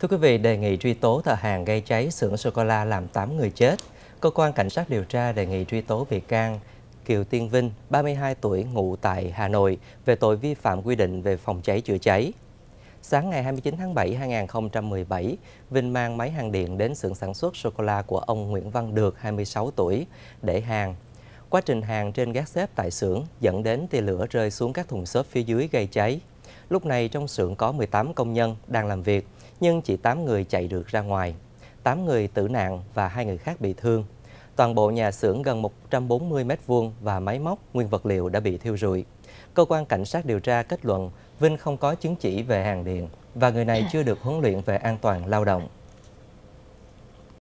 Thưa quý vị, đề nghị truy tố thợ hàng gây cháy xưởng sô-cô-la làm 8 người chết. Cơ quan Cảnh sát điều tra đề nghị truy tố bị can Kiều Tiên Vinh, 32 tuổi, ngụ tại Hà Nội, về tội vi phạm quy định về phòng cháy chữa cháy. Sáng ngày 29 tháng 7 2017, Vinh mang máy hàng điện đến xưởng sản xuất sô-cô-la của ông Nguyễn Văn Được, 26 tuổi, để hàng. Quá trình hàng trên gác xếp tại xưởng dẫn đến tia lửa rơi xuống các thùng xốp phía dưới gây cháy. Lúc này trong xưởng có 18 công nhân đang làm việc, nhưng chỉ 8 người chạy được ra ngoài. 8 người tử nạn và hai người khác bị thương. Toàn bộ nhà xưởng gần 140 m2 và máy móc, nguyên vật liệu đã bị thiêu rụi. Cơ quan cảnh sát điều tra kết luận Vinh không có chứng chỉ về hàng điện và người này ừ. chưa được huấn luyện về an toàn lao động.